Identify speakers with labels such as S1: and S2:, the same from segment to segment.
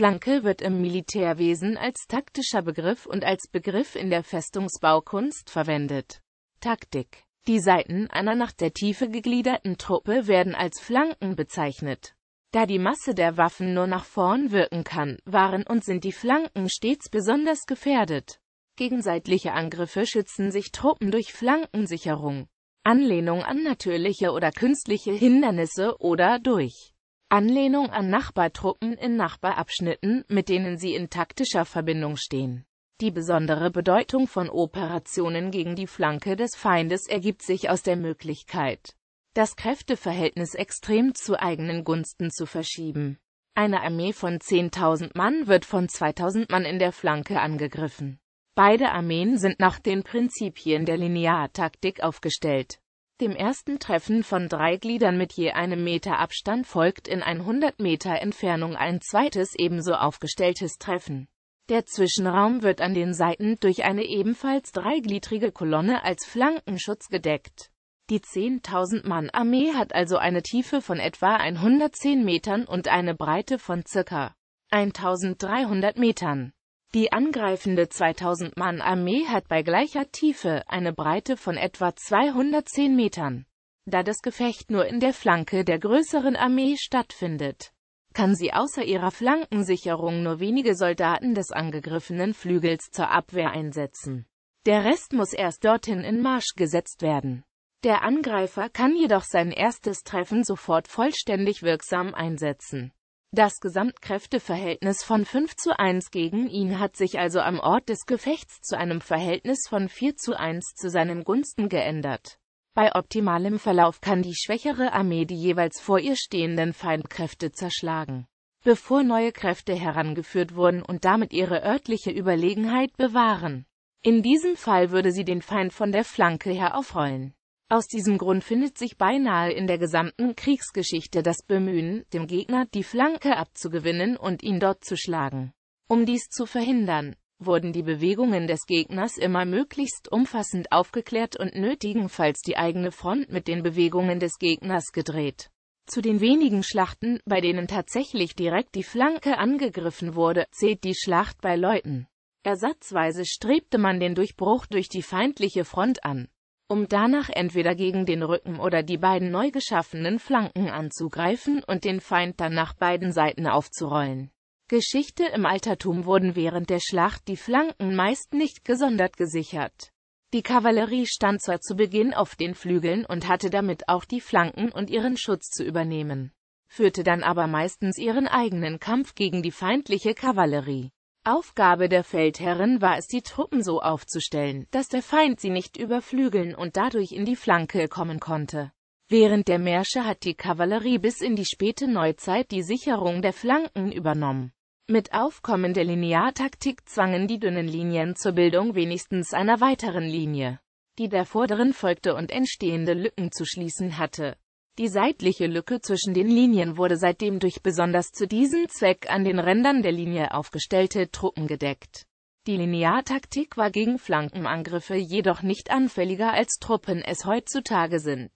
S1: Flanke wird im Militärwesen als taktischer Begriff und als Begriff in der Festungsbaukunst verwendet. Taktik Die Seiten einer nach der Tiefe gegliederten Truppe werden als Flanken bezeichnet. Da die Masse der Waffen nur nach vorn wirken kann, waren und sind die Flanken stets besonders gefährdet. Gegen Angriffe schützen sich Truppen durch Flankensicherung, Anlehnung an natürliche oder künstliche Hindernisse oder durch Anlehnung an Nachbartruppen in Nachbarabschnitten, mit denen sie in taktischer Verbindung stehen. Die besondere Bedeutung von Operationen gegen die Flanke des Feindes ergibt sich aus der Möglichkeit, das Kräfteverhältnis extrem zu eigenen Gunsten zu verschieben. Eine Armee von 10.000 Mann wird von 2.000 Mann in der Flanke angegriffen. Beide Armeen sind nach den Prinzipien der Lineartaktik aufgestellt. Dem ersten Treffen von drei Gliedern mit je einem Meter Abstand folgt in 100 Meter Entfernung ein zweites ebenso aufgestelltes Treffen. Der Zwischenraum wird an den Seiten durch eine ebenfalls dreigliedrige Kolonne als Flankenschutz gedeckt. Die 10.000 Mann Armee hat also eine Tiefe von etwa 110 Metern und eine Breite von ca. 1300 Metern. Die angreifende 2000-Mann-Armee hat bei gleicher Tiefe eine Breite von etwa 210 Metern. Da das Gefecht nur in der Flanke der größeren Armee stattfindet, kann sie außer ihrer Flankensicherung nur wenige Soldaten des angegriffenen Flügels zur Abwehr einsetzen. Der Rest muss erst dorthin in Marsch gesetzt werden. Der Angreifer kann jedoch sein erstes Treffen sofort vollständig wirksam einsetzen. Das Gesamtkräfteverhältnis von 5 zu 1 gegen ihn hat sich also am Ort des Gefechts zu einem Verhältnis von 4 zu 1 zu seinen Gunsten geändert. Bei optimalem Verlauf kann die schwächere Armee die jeweils vor ihr stehenden Feindkräfte zerschlagen, bevor neue Kräfte herangeführt wurden und damit ihre örtliche Überlegenheit bewahren. In diesem Fall würde sie den Feind von der Flanke her aufrollen. Aus diesem Grund findet sich beinahe in der gesamten Kriegsgeschichte das Bemühen, dem Gegner die Flanke abzugewinnen und ihn dort zu schlagen. Um dies zu verhindern, wurden die Bewegungen des Gegners immer möglichst umfassend aufgeklärt und nötigenfalls die eigene Front mit den Bewegungen des Gegners gedreht. Zu den wenigen Schlachten, bei denen tatsächlich direkt die Flanke angegriffen wurde, zählt die Schlacht bei Leuten. Ersatzweise strebte man den Durchbruch durch die feindliche Front an um danach entweder gegen den Rücken oder die beiden neu geschaffenen Flanken anzugreifen und den Feind dann nach beiden Seiten aufzurollen. Geschichte Im Altertum wurden während der Schlacht die Flanken meist nicht gesondert gesichert. Die Kavallerie stand zwar zu Beginn auf den Flügeln und hatte damit auch die Flanken und ihren Schutz zu übernehmen, führte dann aber meistens ihren eigenen Kampf gegen die feindliche Kavallerie. Aufgabe der Feldherren war es, die Truppen so aufzustellen, dass der Feind sie nicht überflügeln und dadurch in die Flanke kommen konnte. Während der Märsche hat die Kavallerie bis in die späte Neuzeit die Sicherung der Flanken übernommen. Mit Aufkommen der Lineartaktik zwangen die dünnen Linien zur Bildung wenigstens einer weiteren Linie, die der vorderen folgte und entstehende Lücken zu schließen hatte. Die seitliche Lücke zwischen den Linien wurde seitdem durch besonders zu diesem Zweck an den Rändern der Linie aufgestellte Truppen gedeckt. Die Lineartaktik war gegen Flankenangriffe jedoch nicht anfälliger als Truppen es heutzutage sind.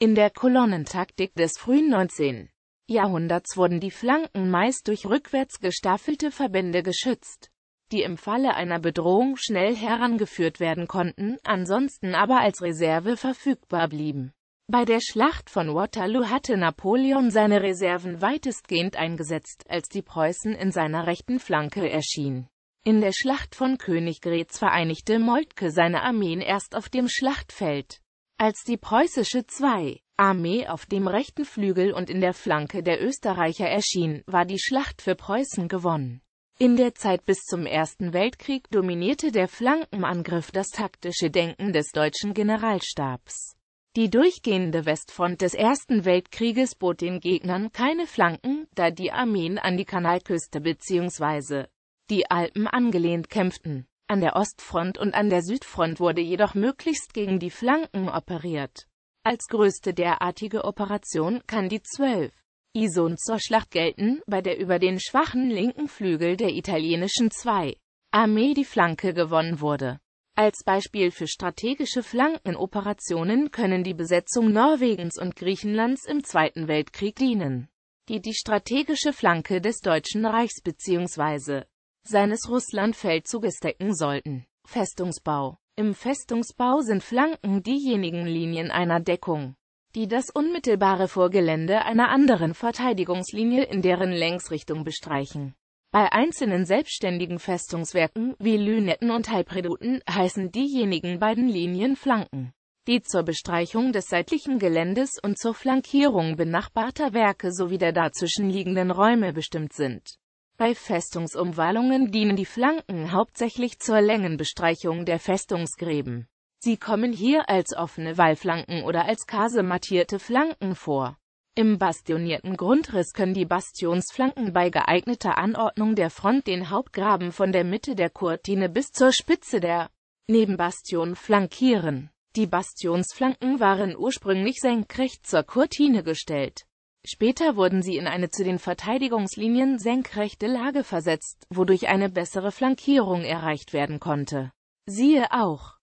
S1: In der Kolonnentaktik des frühen 19. Jahrhunderts wurden die Flanken meist durch rückwärts gestaffelte Verbände geschützt, die im Falle einer Bedrohung schnell herangeführt werden konnten, ansonsten aber als Reserve verfügbar blieben. Bei der Schlacht von Waterloo hatte Napoleon seine Reserven weitestgehend eingesetzt, als die Preußen in seiner rechten Flanke erschienen. In der Schlacht von Königgrätz vereinigte Moltke seine Armeen erst auf dem Schlachtfeld. Als die preußische II. Armee auf dem rechten Flügel und in der Flanke der Österreicher erschien, war die Schlacht für Preußen gewonnen. In der Zeit bis zum Ersten Weltkrieg dominierte der Flankenangriff das taktische Denken des deutschen Generalstabs. Die durchgehende Westfront des Ersten Weltkrieges bot den Gegnern keine Flanken, da die Armeen an die Kanalküste bzw. die Alpen angelehnt kämpften. An der Ostfront und an der Südfront wurde jedoch möglichst gegen die Flanken operiert. Als größte derartige Operation kann die 12. Ison zur Schlacht gelten, bei der über den schwachen linken Flügel der italienischen 2. Armee die Flanke gewonnen wurde. Als Beispiel für strategische Flankenoperationen können die Besetzung Norwegens und Griechenlands im Zweiten Weltkrieg dienen, die die strategische Flanke des Deutschen Reichs bzw. seines Russlandfeldzuges decken sollten. Festungsbau Im Festungsbau sind Flanken diejenigen Linien einer Deckung, die das unmittelbare Vorgelände einer anderen Verteidigungslinie in deren Längsrichtung bestreichen bei einzelnen selbstständigen Festungswerken wie Lünetten und Heilpreduten heißen diejenigen beiden Linien Flanken, die zur Bestreichung des seitlichen Geländes und zur Flankierung benachbarter Werke sowie der dazwischen liegenden Räume bestimmt sind. Bei Festungsumwallungen dienen die Flanken hauptsächlich zur Längenbestreichung der Festungsgräben. Sie kommen hier als offene Wallflanken oder als kasematierte Flanken vor. Im bastionierten Grundriss können die Bastionsflanken bei geeigneter Anordnung der Front den Hauptgraben von der Mitte der Kurtine bis zur Spitze der Nebenbastion flankieren. Die Bastionsflanken waren ursprünglich senkrecht zur Kurtine gestellt. Später wurden sie in eine zu den Verteidigungslinien senkrechte Lage versetzt, wodurch eine bessere Flankierung erreicht werden konnte. Siehe auch